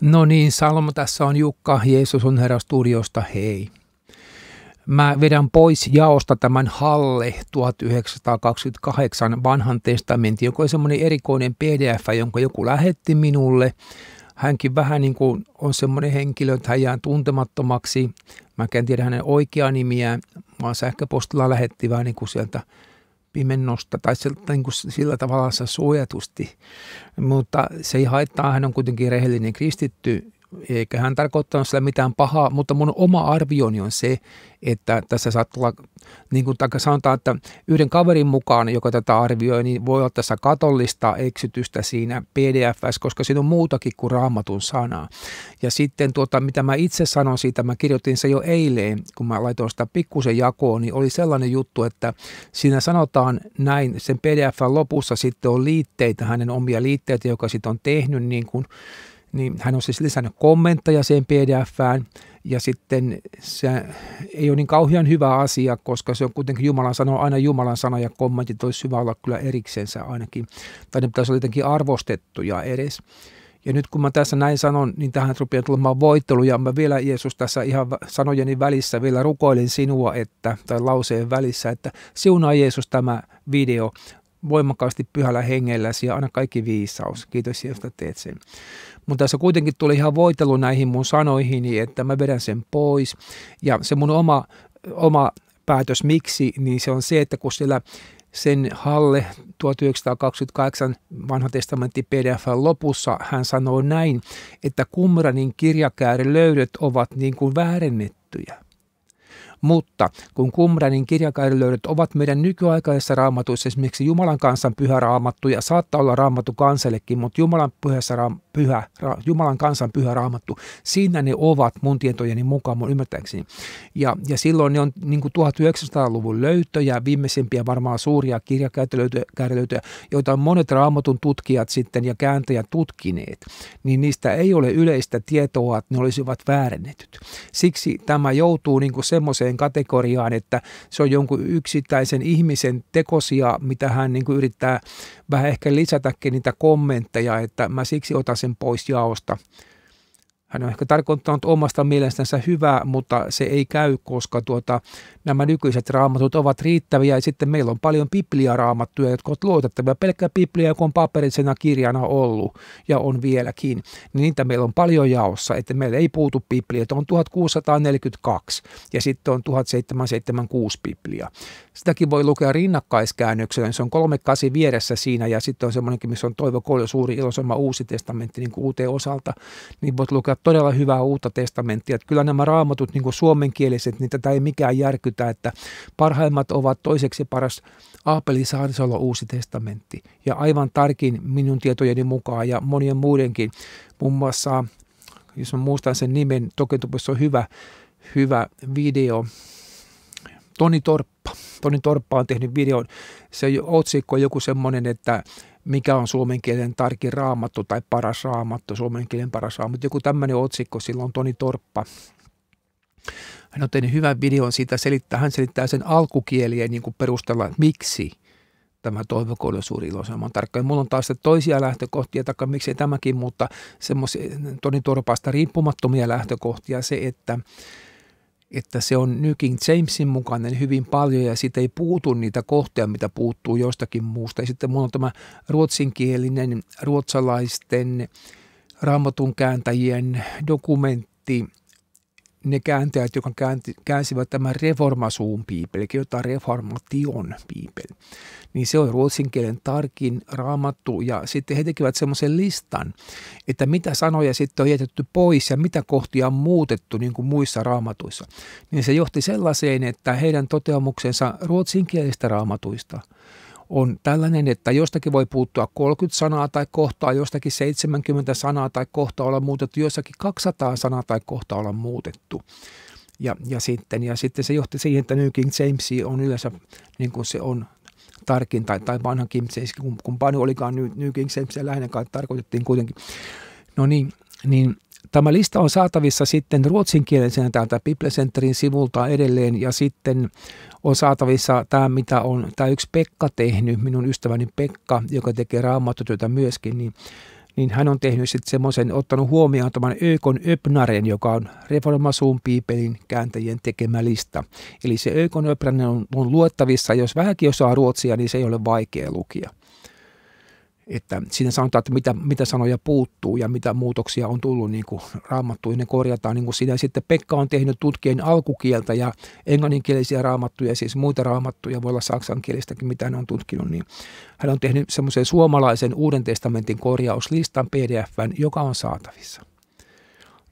No niin, Salmo, tässä on Jukka, Jeesus on herra studiosta, hei. Mä vedän pois jaosta tämän Halle 1928 vanhan testamentin, joka on semmoinen erikoinen pdf, jonka joku lähetti minulle. Hänkin vähän niin kuin on semmoinen henkilö, että hän jää tuntemattomaksi. Mä en tiedä hänen oikea nimiään, vaan sähköpostilla lähetti vähän niin kuin sieltä pimennosta tai sillä, niin kuin sillä tavalla suojatusti, mutta se ei haittaa, hän on kuitenkin rehellinen kristitty eikä hän tarkoittanut sillä mitään pahaa, mutta mun oma arvioni on se, että tässä saattaa olla, niin kuin sanotaan, että yhden kaverin mukaan, joka tätä arvioi, niin voi olla tässä katollista eksytystä siinä PDFs, koska siinä on muutakin kuin raamatun sanaa. Ja sitten tuota, mitä mä itse sanon siitä, mä kirjoitin se jo eilen, kun mä laitoin sitä pikkusen jakoon, niin oli sellainen juttu, että siinä sanotaan näin, sen PDF lopussa sitten on liitteitä, hänen omia liitteitä, joka sitten on tehnyt niin kuin niin hän on siis lisännyt kommentteja siihen pdfään ja sitten se ei ole niin kauhean hyvä asia, koska se on kuitenkin Jumalan sana, aina Jumalan sana ja kommentit olisi hyvä olla kyllä eriksensä ainakin, tai ne pitäisi olla jotenkin arvostettuja edes. Ja nyt kun mä tässä näin sanon, niin tähän rupeaa tulemaan voittelu ja mä vielä Jeesus tässä ihan sanojeni välissä vielä rukoilin sinua, että, tai lauseen välissä, että siunaa Jeesus tämä video, voimakkaasti pyhällä hengelläsi ja aina kaikki viisaus. Kiitos, josta teet sen. Mutta tässä kuitenkin tuli ihan voitelu näihin mun sanoihin, niin että mä vedän sen pois. Ja se mun oma, oma päätös miksi, niin se on se, että kun siellä sen Halle 1928 vanha testamentti pdf lopussa hän sanoo näin, että Kumranin löydöt ovat niin kuin väärennettyjä. Mutta kun Qumranin kirjakairelöydöt ovat meidän nykyaikaisessa raamatuissa esimerkiksi Jumalan kansan pyhä raamattu ja saattaa olla raamattu kansallekin, mutta Jumalan pyhässä raamattu pyhä, Jumalan kansan pyhä raamattu. Siinä ne ovat mun tietojeni mukaan, mun ymmärtääkseni. Ja, ja silloin ne on niin 1900-luvun löytöjä, viimeisimpiä varmaan suuria kirjakäärölöytöjä, joita on monet raamatun tutkijat sitten ja kääntäjät tutkineet. Niin niistä ei ole yleistä tietoa, että ne olisivat väärennetyt. Siksi tämä joutuu niin semmoiseen kategoriaan, että se on jonkun yksittäisen ihmisen tekosia, mitä hän niin yrittää vähän ehkä lisätäkin niitä kommentteja, että mä siksi otan sen sen pois jaosta hän on ehkä tarkoittanut omasta mielestänsä hyvää, mutta se ei käy, koska tuota, nämä nykyiset raamatut ovat riittäviä. Ja sitten meillä on paljon bibliaraamattuja, jotka ovat luotettavia. Pelkkä biblia, joka on paperisena kirjana ollut ja on vieläkin. Niin niitä meillä on paljon jaossa, että meillä ei puutu biblia. On 1642 ja sitten on 1776 biblia. Sitäkin voi lukea rinnakkaiskäännöksellä. Niin se on kolme kasi vieressä siinä ja sitten on semmoinenkin, missä on Toivo Koljo, Suuri Ilosoma, Uusi testamentti niin kuin uuteen osalta. Niin voit lukea todella hyvää uutta testamenttia. Että kyllä nämä raamatut, niin kuin suomenkieliset, niin tätä ei mikään järkytä, että parhaimmat ovat toiseksi paras Aapeli Saarisalo uusi testamentti. Ja aivan tarkin minun tietojeni mukaan ja monien muidenkin, muun muassa, jos mä muistan sen nimen, Tokentopissa on hyvä, hyvä video, Toni Torppa. Toni Torppa on tehnyt videon. Se otsikko on joku semmoinen, että mikä on suomen kielen tarkin raamattu tai paras raamattu, suomen kielen paras raamattu. Joku tämmöinen otsikko, silloin Toni Torppa hän on tehnyt hyvän videon siitä, selittää, hän selittää sen alkukielien niin perustella, miksi tämä toivokoodi on suuri iloisema on tarkkaan. Mulla on taas toisia lähtökohtia, tai miksei tämäkin, mutta semmoisia Toni Torpasta riippumattomia lähtökohtia se, että että se on New King Jamesin mukainen hyvin paljon ja siitä ei puutu niitä kohtia, mitä puuttuu jostakin muusta. Ja sitten mulla on tämä ruotsinkielinen ruotsalaisten raamatun kääntäjien dokumentti ne kääntäjät, jotka käänsivät tämän reformasuun piipeli, jota reformation piipeli, niin se on ruotsin kielen tarkin raamattu ja sitten he tekivät semmoisen listan, että mitä sanoja sitten on jätetty pois ja mitä kohtia on muutettu niin kuin muissa raamatuissa. Niin se johti sellaiseen, että heidän toteamuksensa ruotsinkielistä raamatuista – on tällainen, että jostakin voi puuttua 30 sanaa tai kohtaa, jostakin 70 sanaa tai kohtaa olla muutettu, jostakin 200 sanaa tai kohtaa olla muutettu. Ja, ja, sitten, ja sitten se johti siihen, että New King James on yleensä niin kuin se on tarkin, tai, tai vanha King James, kun, kun paljon olikaan New, New King James, ja lähinnä kai tarkoitettiin kuitenkin. No niin, niin – Tämä lista on saatavissa sitten ruotsinkielisenä täältä Centerin sivulta edelleen ja sitten on saatavissa tämä, mitä on tämä yksi Pekka tehnyt, minun ystäväni Pekka, joka tekee raamattotyötä myöskin, niin niin hän on tehnyt sitten semmoisen, ottanut huomioon tämän Ökon Öpnaren, joka on Reformasuun piipelin kääntäjien tekemä lista. Eli se Ökon Öpnaren on, on luettavissa, jos vähänkin osaa ruotsia, niin se ei ole vaikea lukia että siinä sanotaan, että mitä, mitä sanoja puuttuu ja mitä muutoksia on tullut niin kuin raamattuihin, ne korjataan. Niin kuin siinä sitten Pekka on tehnyt tutkien alkukieltä ja englanninkielisiä raamattuja, siis muita raamattuja, voi olla saksankielistäkin, mitä hän on tutkinut, niin hän on tehnyt semmoisen suomalaisen Uuden testamentin korjauslistan pdf, joka on saatavissa.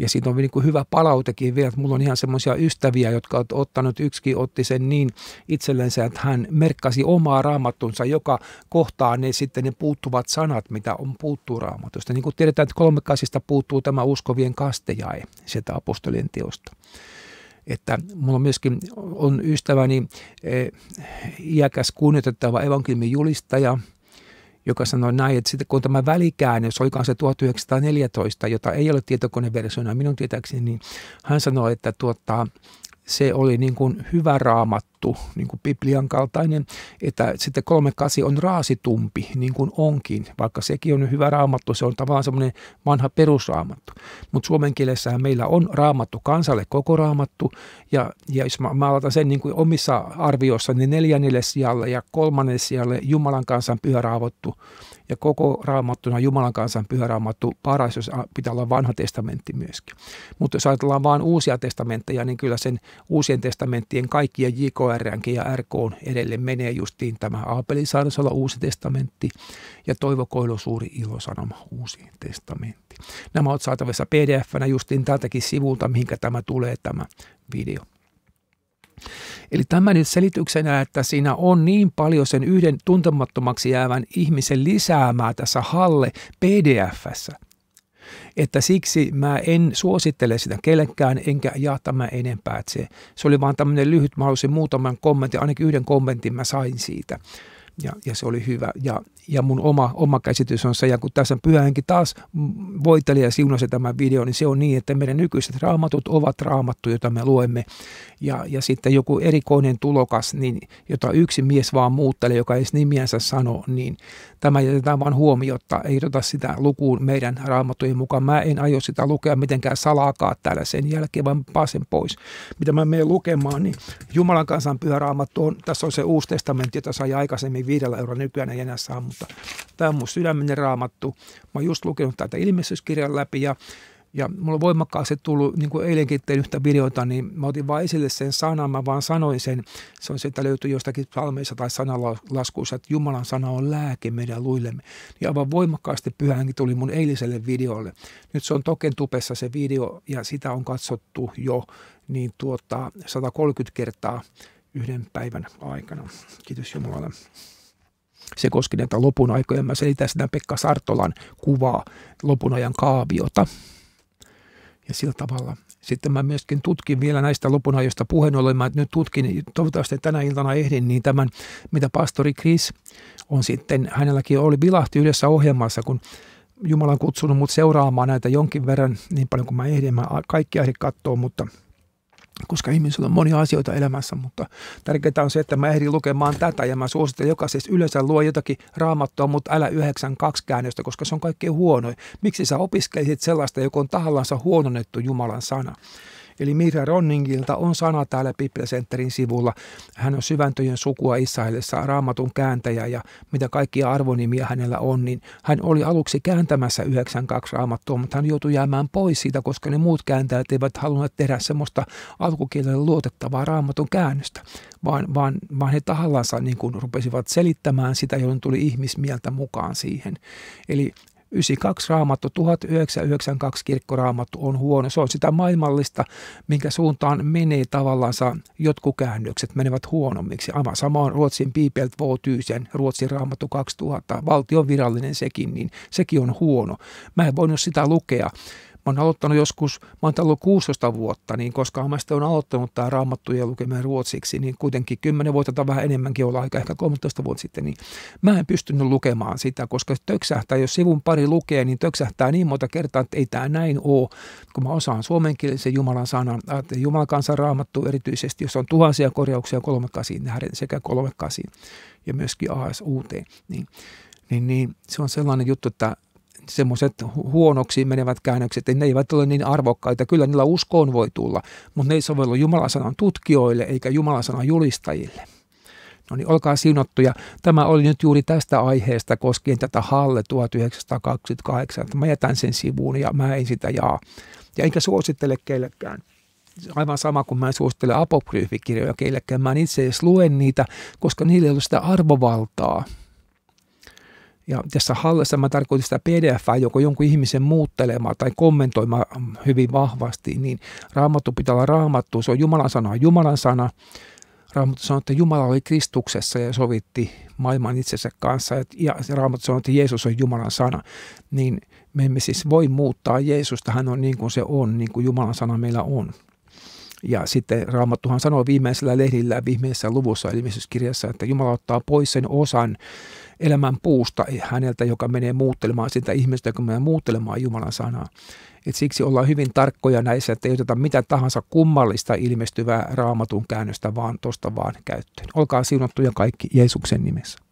Ja siitä on niin kuin hyvä palautekin vielä, että mulla on ihan semmoisia ystäviä, jotka on ottanut, yksikin otti sen niin itsellensä, että hän merkkasi omaa raamattunsa, joka kohtaa ne sitten ne puuttuvat sanat, mitä on puuttuu raamatusta. Niin kuin tiedetään, että kolmekasista puuttuu tämä uskovien kastejae sieltä apostolien teosta että mulla myöskin on ystäväni e, iäkäs kunnioitettava evankeliumin julistaja – joka sanoi näin, että sitten kun tämä välikäännös, olikaan se 1914, jota ei ole tietokoneversiona minun tietääkseni, niin hän sanoi, että tuota, se oli niin kuin hyvä raamat, raamattu, niin kuin Biblian kaltainen, että sitten 38 on raasitumpi, niin kuin onkin, vaikka sekin on hyvä raamattu, se on tavallaan semmoinen vanha perusraamattu. Mutta suomen kielessähän meillä on raamattu kansalle koko raamattu, ja, ja jos mä, mä aloitan sen niin kuin omissa arvioissa, niin neljännelle sijalle ja kolmannelle sijalle Jumalan kansan pyhä raavottu, ja koko raamattuna Jumalan kansan pyhä raamattu paras, jos pitää olla vanha testamentti myöskin. Mutta jos ajatellaan vain uusia testamentteja, niin kyllä sen uusien testamenttien kaikkien J.K. KRNkin ja RK edelleen menee justiin tämä Aapelin sairasala uusi testamentti ja Toivo Koilo suuri ilosanoma uusi testamentti. Nämä ovat saatavissa pdf-nä justiin tältäkin sivulta, mihinkä tämä tulee tämä video. Eli tämä nyt selityksenä, että siinä on niin paljon sen yhden tuntemattomaksi jäävän ihmisen lisäämää tässä Halle pdf että siksi mä en suosittele sitä kellekään, enkä jaa tämä enempää. Että se, se oli vaan tämmöinen lyhyt, mä halusin muutaman kommentin, ainakin yhden kommentin mä sain siitä. Ja, ja se oli hyvä. Ja ja mun oma, oma käsitys on se, ja kun tässä pyhähenki taas voiteli ja siunasi tämän videon, niin se on niin, että meidän nykyiset raamatut ovat raamattu, jota me luemme. Ja, ja sitten joku erikoinen tulokas, niin, jota yksi mies vaan muuttelee, joka ei nimiänsä sano, niin tämä jätetään vaan huomiota, ei oteta sitä lukuun meidän raamattujen mukaan. Mä en aio sitä lukea mitenkään salaakaan täällä sen jälkeen, vaan pääsen pois. Mitä mä menen lukemaan, niin Jumalan kansan pyhä raamattu on, tässä on se uusi testamentti, jota sai aikaisemmin viidellä eurolla nykyään ei enää saa, mutta Tämä on mun sydäminen raamattu. Mä oon just lukenut tätä ilmestyskirjan läpi ja ja mulla on voimakkaasti tullut, niin kuin eilenkin tein yhtä videota, niin mä otin vaan esille sen sanan, mä vaan sanoin sen. Se on se että löytyy jostakin salmeissa tai sanalaskuissa, että Jumalan sana on lääke meidän luillemme. Ja niin aivan voimakkaasti pyhänkin tuli mun eiliselle videolle. Nyt se on Token tupessa se video ja sitä on katsottu jo niin tuota, 130 kertaa yhden päivän aikana. Kiitos Jumalalle se koski näitä lopun aikoja. Mä selitän sitä Pekka Sartolan kuvaa lopun ajan kaaviota. Ja sillä tavalla. Sitten mä myöskin tutkin vielä näistä lopun ajoista puheen ollen. Mä nyt tutkin, toivottavasti tänä iltana ehdin, niin tämän, mitä pastori Chris on sitten, hänelläkin oli vilahti yhdessä ohjelmassa, kun Jumala on kutsunut mut seuraamaan näitä jonkin verran, niin paljon kuin mä ehdin, mä kaikki ehdin katsoa, mutta – koska ihmisillä on monia asioita elämässä, mutta tärkeintä on se, että mä ehdin lukemaan tätä ja mä suosittelen joka siis yleensä luo jotakin raamattua, mutta älä 92 käännöstä, koska se on kaikkein huonoin. Miksi sä opiskelisit sellaista, joka on tahallansa huononnettu Jumalan sana? Eli Mira Ronningilta on sana täällä Biblesenterin sivulla. Hän on syväntöjen sukua Israelissa, raamatun kääntäjä ja mitä kaikkia arvonimiä hänellä on, niin hän oli aluksi kääntämässä 92 raamattua, mutta hän joutui jäämään pois siitä, koska ne muut kääntäjät eivät halunneet tehdä semmoista alkukielellä luotettavaa raamatun käännöstä, vaan, vaan, vaan he tahallansa niin kuin rupesivat selittämään sitä, jolloin tuli ihmismieltä mukaan siihen. Eli 92 raamattu, 1992 kirkkoraamattu on huono. Se on sitä maailmallista, minkä suuntaan menee tavallaan jotkut käännökset menevät huonommiksi. Aivan sama on Ruotsin Biibelt Vootyisen, Ruotsin raamattu 2000, valtion virallinen sekin, niin sekin on huono. Mä en voinut sitä lukea mä oon aloittanut joskus, mä oon ollut 16 vuotta, niin koska mä sitten oon aloittanut tämä raamattujen lukeminen ruotsiksi, niin kuitenkin 10 vuotta tai vähän enemmänkin olla aika, ehkä 13 vuotta sitten, niin mä en pystynyt lukemaan sitä, koska töksähtää, jos sivun pari lukee, niin töksähtää niin monta kertaa, että ei tämä näin ole, kun mä osaan suomenkielisen Jumalan sanan, Jumalan kansan raamattu erityisesti, jos on tuhansia korjauksia kolmekasiin nähden sekä kolmekasiin ja myöskin ASUT, niin, niin, niin se on sellainen juttu, että semmoiset huonoksi menevät käännökset, ne eivät ole niin arvokkaita. Kyllä niillä uskoon voi tulla, mutta ne ei sovellu Jumalasanan tutkijoille eikä Jumalasanan julistajille. No niin, olkaa sinottuja. Tämä oli nyt juuri tästä aiheesta koskien tätä Halle 1928. Mä jätän sen sivuun ja mä en sitä jaa. Ja enkä suosittele kellekään aivan sama kuin mä en suosittele apokryyfikirjoja kellekään. Mä en itse edes luen niitä, koska niillä ei ole sitä arvovaltaa. Ja tässä hallissa mä tarkoitin sitä pdf joko jonkun ihmisen muuttelemaan tai kommentoimaan hyvin vahvasti, niin raamattu pitää olla raamattu, se on Jumalan sana, Jumalan sana. Raamattu sanoi, että Jumala oli Kristuksessa ja sovitti maailman itsensä kanssa. Ja Raamattu sanoi, että Jeesus on Jumalan sana. Niin me emme siis voi muuttaa Jeesusta, hän on niin kuin se on, niin kuin Jumalan sana meillä on. Ja sitten Raamattuhan sanoo viimeisellä lehdillä, viimeisessä luvussa ilmestyskirjassa, että Jumala ottaa pois sen osan, elämän puusta häneltä, joka menee muuttelemaan sitä ihmistä, joka menee muuttelemaan Jumalan sanaa. Et siksi ollaan hyvin tarkkoja näissä, että ei oteta mitä tahansa kummallista ilmestyvää raamatun käännöstä, vaan tuosta vaan käyttöön. Olkaa siunattuja kaikki Jeesuksen nimessä.